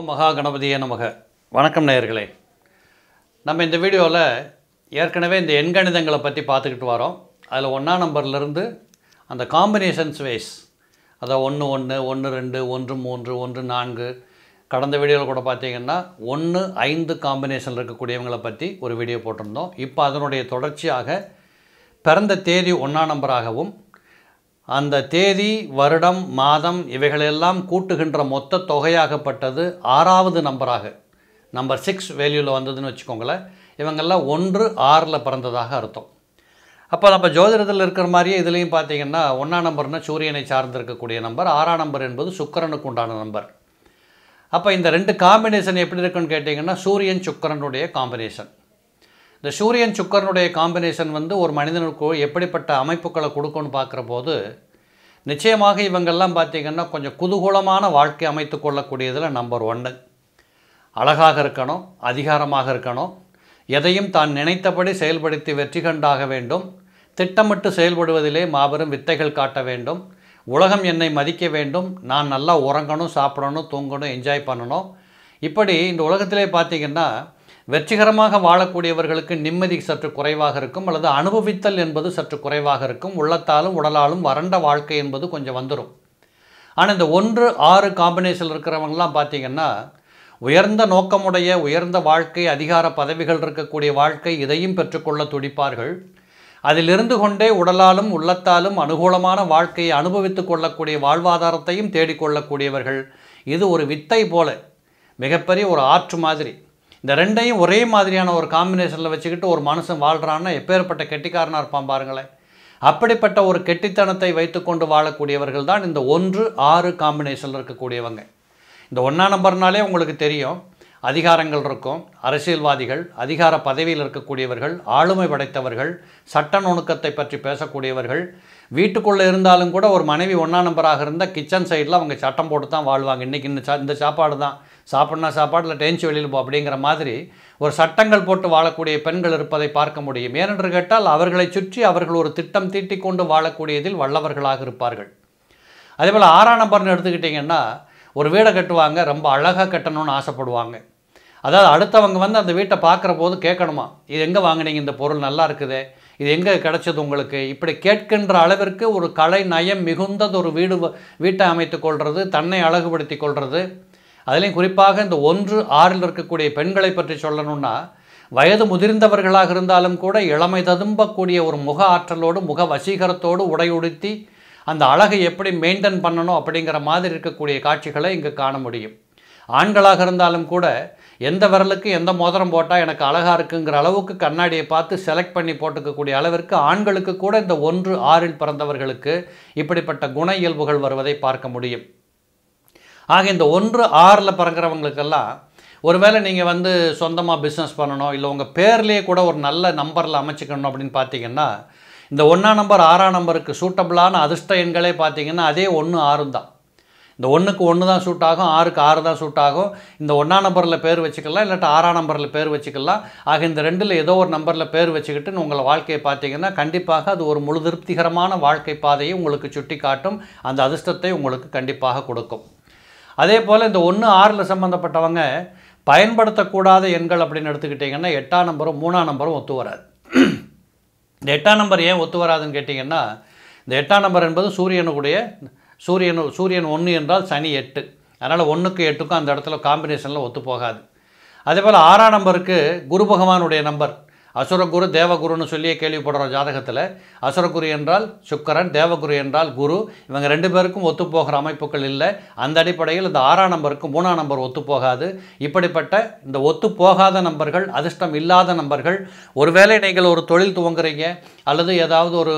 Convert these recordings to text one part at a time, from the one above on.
ஓம் மகா கணபதியே நமக வணக்கம் நேயர்களே நம்ம இந்த வீடியோவில் ஏற்கனவே இந்த எண்கணிதங்களை பற்றி பார்த்துக்கிட்டு வரோம் அதில் ஒன்றாம் நம்பர்லேருந்து அந்த காம்பினேஷன்ஸ் வைஸ் அதாவது ஒன்று ஒன்று ஒன்று ரெண்டு ஒன்று மூன்று ஒன்று நான்கு கடந்த வீடியோவில் கூட பார்த்திங்கன்னா ஒன்று ஐந்து காம்பினேஷனில் இருக்கக்கூடியவங்களை பற்றி ஒரு வீடியோ போட்டிருந்தோம் இப்போ அதனுடைய தொடர்ச்சியாக பிறந்த தேதி ஒன்றாம் நம்பராகவும் அந்த தேதி வருடம் மாதம் இவைகளெல்லாம் கூட்டுகின்ற மொத்த தொகையாகப்பட்டது ஆறாவது நம்பராக நம்பர் சிக்ஸ் வேல்யூவில் வந்ததுன்னு வச்சுக்கோங்களேன் இவங்கெல்லாம் ஒன்று ஆறில் பிறந்ததாக அர்த்தம் அப்போ நம்ம ஜோதிடத்தில் இருக்கிற மாதிரியே இதுலேயும் பார்த்தீங்கன்னா ஒன்றாம் நம்பர்னால் சூரியனை சார்ந்திருக்கக்கூடிய நம்பர் ஆறாம் நம்பர் என்பது சுக்கரனுக்கு உண்டான நம்பர் அப்போ இந்த ரெண்டு காம்பினேஷன் எப்படி இருக்குன்னு கேட்டிங்கன்னா சூரியன் சுக்கரனுடைய காம்பினேஷன் இந்த சூரியன் சுக்கரனுடைய காம்பினேஷன் வந்து ஒரு மனிதனுக்கு எப்படிப்பட்ட அமைப்புகளை கொடுக்கும்னு பார்க்குற போது நிச்சயமாக இவங்கெல்லாம் பார்த்திங்கன்னா கொஞ்சம் குதூகூலமான வாழ்க்கை அமைத்து கொள்ளக்கூடியதில் நம்பர் ஒன்று அழகாக இருக்கணும் அதிகாரமாக இருக்கணும் எதையும் தான் நினைத்தபடி செயல்படுத்தி வெற்றி கண்டாக வேண்டும் திட்டமிட்டு செயல்படுவதிலே மாபெரும் வித்தைகள் காட்ட வேண்டும் உலகம் என்னை மதிக்க வேண்டும் நான் நல்லா உறங்கணும் சாப்பிடணும் தூங்கணும் என்ஜாய் பண்ணணும் இப்படி இந்த உலகத்திலே பார்த்திங்கன்னா வெற்றிகரமாக வாழக்கூடியவர்களுக்கு நிம்மதி சற்று குறைவாக இருக்கும் அல்லது அனுபவித்தல் என்பது சற்று குறைவாக இருக்கும் உள்ளத்தாலும் உடலாலும் வறண்ட வாழ்க்கை என்பது கொஞ்சம் வந்துடும் ஆனால் இந்த ஒன்று ஆறு காம்பினேஷன் இருக்கிறவங்களாம் பார்த்திங்கன்னா உயர்ந்த நோக்கமுடைய உயர்ந்த வாழ்க்கை அதிகார பதவிகள் இருக்கக்கூடிய வாழ்க்கை இதையும் பெற்றுக்கொள்ள துடிப்பார்கள் அதிலிருந்து கொண்டே உடலாலும் உள்ளத்தாலும் அனுகூலமான வாழ்க்கையை அனுபவித்து கொள்ளக்கூடிய வாழ்வாதாரத்தையும் தேடிக்கொள்ளக்கூடியவர்கள் இது ஒரு வித்தை போல மிகப்பெரிய ஒரு ஆற்று மாதிரி இந்த ரெண்டையும் ஒரே மாதிரியான ஒரு காம்பினேஷனில் வச்சுக்கிட்டு ஒரு மனுஷன் வாழ்கிறான்னா எப்பேற்பட்ட கெட்டிக்காரனாக இருப்பான் பாருங்களேன் அப்படிப்பட்ட ஒரு கெட்டித்தனத்தை வைத்துக்கொண்டு வாழக்கூடியவர்கள் தான் இந்த ஒன்று ஆறு காம்பினேஷனில் இருக்கக்கூடியவங்க இந்த ஒன்றா நம்பர்னாலே உங்களுக்கு தெரியும் அதிகாரங்கள் இருக்கும் அரசியல்வாதிகள் அதிகார பதவியில் இருக்கக்கூடியவர்கள் ஆளுமை படைத்தவர்கள் சட்ட நுணுக்கத்தை பற்றி பேசக்கூடியவர்கள் வீட்டுக்குள்ளே இருந்தாலும் கூட ஒரு மனைவி ஒன்றா நம்பராக இருந்தால் கிச்சன் சைடில் அவங்க சட்டம் போட்டு தான் வாழ்வாங்க இன்றைக்கி இந்த சா இந்த சாப்பாடு தான் சாப்பிட்னா சாப்பாடு இல்லை டேஞ்சு வெளியில் போ அப்படிங்கிற மாதிரி ஒரு சட்டங்கள் போட்டு வாழக்கூடிய பெண்கள் இருப்பதை பார்க்க முடியும் ஏனென்று கேட்டால் அவர்களை சுற்றி அவர்கள் ஒரு திட்டம் தீட்டிக்கொண்டு வாழக்கூடியதில் வல்லவர்களாக இருப்பார்கள் அதேபோல் ஆறாம் நம்பர்னு எடுத்துக்கிட்டிங்கன்னா ஒரு வீடை கட்டுவாங்க ரொம்ப அழகாக கட்டணும்னு ஆசைப்படுவாங்க அதாவது அடுத்தவங்க வந்து அந்த வீட்டை பார்க்குற போது கேட்கணுமா இது எங்கே வாங்கினீங்க இந்த பொருள் நல்லா இருக்குது இது எங்கே கிடச்சது உங்களுக்கு இப்படி கேட்கின்ற அளவிற்கு ஒரு கலை நயம் மிகுந்தது ஒரு வீடு வீட்டை அமைத்து கொள்வது தன்னை அழகுபடுத்தி கொள்வது அதுலேயும் குறிப்பாக இந்த ஒன்று ஆறில் இருக்கக்கூடிய பெண்களை பற்றி சொல்லணும்னா வயது முதிர்ந்தவர்களாக இருந்தாலும் கூட இளமை ததும்பக்கூடிய ஒரு முக ஆற்றலோடு முக வசீகரத்தோடு உடையுடுத்தி அந்த அழகை எப்படி மெயின்டைன் பண்ணணும் அப்படிங்கிற மாதிரி இருக்கக்கூடிய காட்சிகளை இங்கே காண முடியும் ஆண்களாக இருந்தாலும் கூட எந்த விரலுக்கு எந்த மோதிரம் போட்டால் எனக்கு அழகாக இருக்குங்கிற அளவுக்கு கண்ணாடியை பார்த்து செலக்ட் பண்ணி போட்டுக்கக்கூடிய அளவிற்கு ஆண்களுக்கு கூட இந்த ஒன்று ஆறில் பிறந்தவர்களுக்கு இப்படிப்பட்ட குண இயல்புகள் வருவதை பார்க்க முடியும் ஆக இந்த ஒன்று ஆறில் பிறக்கிறவங்களுக்கெல்லாம் ஒருவேளை நீங்கள் வந்து சொந்தமாக பிஸ்னஸ் பண்ணணும் இல்லை உங்கள் பேர்லேயே கூட ஒரு நல்ல நம்பரில் அமைச்சிக்கணும் அப்படின்னு பார்த்தீங்கன்னா இந்த ஒன்றா நம்பர் ஆறாம் நம்பருக்கு சூட்டபிளான அதிர்ஷ்ட எண்களே பார்த்தீங்கன்னா அதே ஒன்று ஆறும் தான் இந்த ஒன்றுக்கு ஒன்று தான் சூட் ஆகும் ஆறுக்கு ஆறு தான் சூட் ஆகும் இந்த ஒன்றா நம்பரில் பேர் வச்சுக்கலாம் இல்லாட்டி ஆறாம் நம்பரில் பேர் வச்சுக்கலாம் ஆக இந்த ரெண்டில் ஏதோ ஒரு நம்பரில் பேர் வச்சுக்கிட்டு உங்களை வாழ்க்கையை பார்த்தீங்கன்னா கண்டிப்பாக அது ஒரு முழு திருப்திகரமான வாழ்க்கை பாதையை உங்களுக்கு சுட்டி காட்டும் அந்த அதிர்ஷ்டத்தை உங்களுக்கு கண்டிப்பாக கொடுக்கும் அதே போல் இந்த ஒன்று ஆறில் சம்மந்தப்பட்டவங்க பயன்படுத்தக்கூடாத எண்கள் அப்படின்னு எடுத்துக்கிட்டிங்கன்னா எட்டாம் நம்பரும் மூணாம் நம்பரும் ஒத்து வராது இந்த எட்டாம் நம்பர் ஏன் ஒத்து வராதுன்னு கேட்டிங்கன்னா இந்த எட்டாம் நம்பர் என்பது சூரியனுடைய சூரியன் சூரியன் ஒன்று என்றால் சனி எட்டு அதனால் ஒன்றுக்கு எட்டுக்கும் அந்த இடத்துல காம்பினேஷனில் ஒத்து போகாது அதே போல் ஆறாம் நம்பருக்கு குரு பகவானுடைய நம்பர் அசுரகுரு தேவகுருன்னு சொல்லியே கேள்விப்படுறோம் ஜாதகத்தில் அசுரகுரு என்றால் சுக்கரன் தேவகுரு என்றால் குரு இவங்க ரெண்டு பேருக்கும் ஒத்துப்போகிற அமைப்புகள் இல்லை அந்த அடிப்படையில் இந்த ஆறாம் நம்பருக்கு மூணாம் நம்பர் ஒத்துப்போகாது இப்படிப்பட்ட இந்த ஒத்து போகாத நம்பர்கள் அதிர்ஷ்டம் இல்லாத நம்பர்கள் ஒருவேளை நீங்கள் ஒரு தொழில் துவங்குறீங்க அல்லது ஏதாவது ஒரு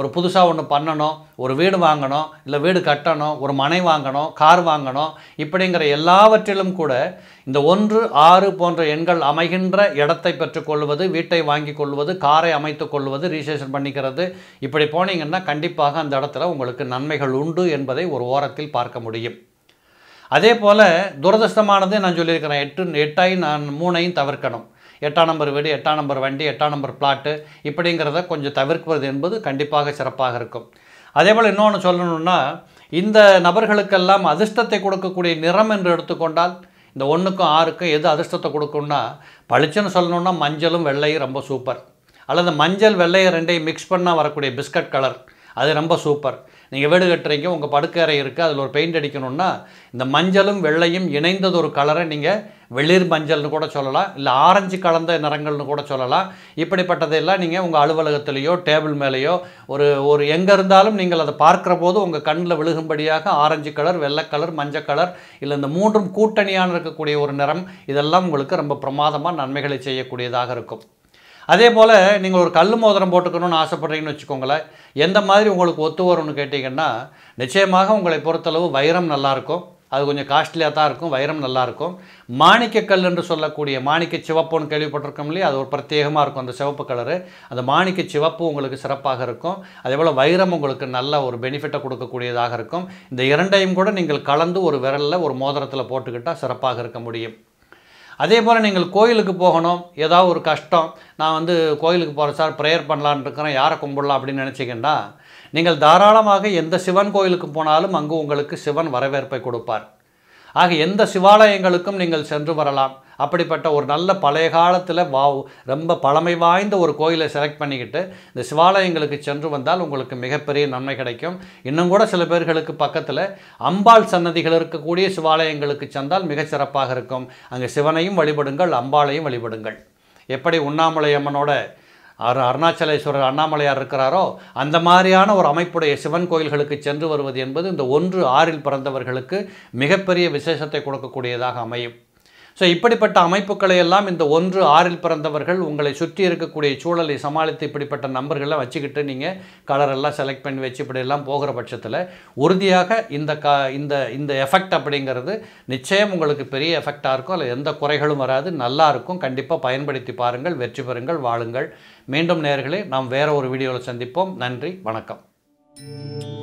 ஒரு புதுசாக ஒன்று பண்ணணும் ஒரு வீடு வாங்கணும் இல்லை வீடு கட்டணும் ஒரு மனை வாங்கணும் கார் வாங்கணும் இப்படிங்கிற எல்லாவற்றிலும் கூட இந்த ஒன்று ஆறு போன்ற எண்கள் அமைகின்ற இடத்தை பெற்றுக்கொள்வது வீட்டை வாங்கி கொள்வது காரை அமைத்து கொள்வது ரிஜிஸ்ட்ரேஷன் பண்ணிக்கிறது இப்படி போனீங்கன்னா கண்டிப்பாக அந்த இடத்துல உங்களுக்கு நன்மைகள் உண்டு என்பதை ஒரு ஓரத்தில் பார்க்க முடியும் அதே போல் துரதிருஷ்டமானது நான் சொல்லியிருக்கிறேன் எட்டு எட்டாய் நான் மூணையும் தவிர்க்கணும் எட்டாம் நம்பர் வீடு எட்டாம் நம்பர் வண்டி எட்டாம் நம்பர் பிளாட்டு இப்படிங்கிறத கொஞ்சம் தவிர்க்குவது என்பது கண்டிப்பாக சிறப்பாக இருக்கும் அதே போல் இன்னொன்று சொல்லணுன்னா இந்த நபர்களுக்கெல்லாம் அதிர்ஷ்டத்தை கொடுக்கக்கூடிய நிறம் என்று எடுத்துக்கொண்டால் இந்த ஒன்றுக்கும் ஆறுக்கும் எது அதிர்ஷ்டத்தை கொடுக்கும்னா பளிச்சுன்னு சொல்லணுன்னா மஞ்சளும் வெள்ளையும் ரொம்ப சூப்பர் அல்லது மஞ்சள் வெள்ளையை ரெண்டையும் மிக்ஸ் பண்ணால் வரக்கூடிய பிஸ்கட் கலர் அது ரொம்ப சூப்பர் நீங்கள் வீடு கட்டுறீங்க உங்கள் படுக்கறை இருக்குது அதில் ஒரு பெயிண்ட் அடிக்கணும்னா இந்த மஞ்சளும் வெள்ளையும் இணைந்தது ஒரு கலரை நீங்கள் வெளிர் மஞ்சள்னு கூட சொல்லலாம் இல்லை ஆரஞ்சு கலந்த நிறங்கள்னு கூட சொல்லலாம் இப்படிப்பட்டதெல்லாம் நீங்கள் உங்கள் அலுவலகத்திலேயோ டேபிள் மேலேயோ ஒரு ஒரு எங்கே இருந்தாலும் நீங்கள் அதை பார்க்குற போது உங்கள் கண்ணில் விழுகும்படியாக ஆரஞ்சு கலர் வெள்ளை கலர் மஞ்சள் கலர் இல்லை இந்த மூன்றும் கூட்டணியான இருக்கக்கூடிய ஒரு நிறம் இதெல்லாம் உங்களுக்கு ரொம்ப பிரமாதமாக நன்மைகளை செய்யக்கூடியதாக இருக்கும் அதே போல் நீங்கள் ஒரு கல் மோதிரம் போட்டுக்கணும்னு ஆசைப்பட்றீங்கன்னு வச்சுக்கோங்களேன் எந்த மாதிரி உங்களுக்கு ஒத்து வரும்னு கேட்டிங்கன்னா நிச்சயமாக உங்களை பொறுத்தளவு வைரம் நல்லாயிருக்கும் அது கொஞ்சம் காஸ்ட்லியாக தான் இருக்கும் வைரம் நல்லாயிருக்கும் மாணிக்க கல் என்று சொல்லக்கூடிய மாணிக்க சிவப்புன்னு கேள்விப்பட்டிருக்கோம் இல்லையா அது ஒரு பிரத்யேகமாக இருக்கும் அந்த சிவப்பு கலரு அந்த மாணிக்க சிவப்பு உங்களுக்கு சிறப்பாக இருக்கும் அதே போல் வைரம் உங்களுக்கு நல்ல ஒரு பெனிஃபிட்டை கொடுக்கக்கூடியதாக இருக்கும் இந்த இரண்டையும் கூட நீங்கள் கலந்து ஒரு விரலில் ஒரு மோதிரத்தில் போட்டுக்கிட்டால் சிறப்பாக இருக்க முடியும் அதே போல் நீங்கள் கோயிலுக்கு போகணும் ஏதாவது ஒரு கஷ்டம் நான் வந்து கோயிலுக்கு போகிறேன் சார் ப்ரேயர் பண்ணலான் இருக்கிறேன் யாரை கும்பிடலாம் அப்படின்னு நினச்சிக்கிண்டா நீங்கள் தாராளமாக எந்த சிவன் கோயிலுக்கு போனாலும் அங்கு உங்களுக்கு சிவன் வரவேற்பை கொடுப்பார் ஆக எந்த சிவாலயங்களுக்கும் நீங்கள் சென்று வரலாம் அப்படிப்பட்ட ஒரு நல்ல பழைய காலத்தில் வா ரொம்ப பழமை வாய்ந்த ஒரு கோயிலை செலக்ட் பண்ணிக்கிட்டு இந்த சிவாலயங்களுக்கு சென்று வந்தால் உங்களுக்கு மிகப்பெரிய நன்மை கிடைக்கும் இன்னும் கூட சில பேர்களுக்கு பக்கத்தில் அம்பாள் சன்னதிகள் இருக்கக்கூடிய சிவாலயங்களுக்கு சென்றால் மிகச்சிறப்பாக இருக்கும் அங்கே சிவனையும் வழிபடுங்கள் அம்பாளையும் வழிபடுங்கள் எப்படி உண்ணாமலை அம்மனோட அரு அருணாச்சலேஸ்வரர் அண்ணாமலையார் இருக்கிறாரோ அந்த மாதிரியான ஒரு அமைப்புடைய சிவன் கோயில்களுக்கு சென்று வருவது என்பது இந்த ஒன்று ஆறில் பிறந்தவர்களுக்கு மிகப்பெரிய விசேஷத்தை கொடுக்கக்கூடியதாக அமையும் ஸோ இப்படிப்பட்ட அமைப்புகளை எல்லாம் இந்த ஒன்று ஆறில் பிறந்தவர்கள் உங்களை சுற்றி இருக்கக்கூடிய சூழலை சமாளித்து இப்படிப்பட்ட நம்பர்களை வச்சுக்கிட்டு நீங்கள் கலரெல்லாம் செலக்ட் பண்ணி வச்சு இப்படியெல்லாம் போகிற பட்சத்தில் உறுதியாக இந்த கா இந்த இந்த எஃபெக்ட் அப்படிங்கிறது நிச்சயம் உங்களுக்கு பெரிய எஃபெக்டாக இருக்கும் அதில் எந்த குறைகளும் வராது நல்லா இருக்கும் கண்டிப்பாக பயன்படுத்தி பாருங்கள் வெற்றி பெறுங்கள் வாழுங்கள் மீண்டும் நேர்களே நாம் வேறு ஒரு வீடியோவில் சந்திப்போம் நன்றி வணக்கம்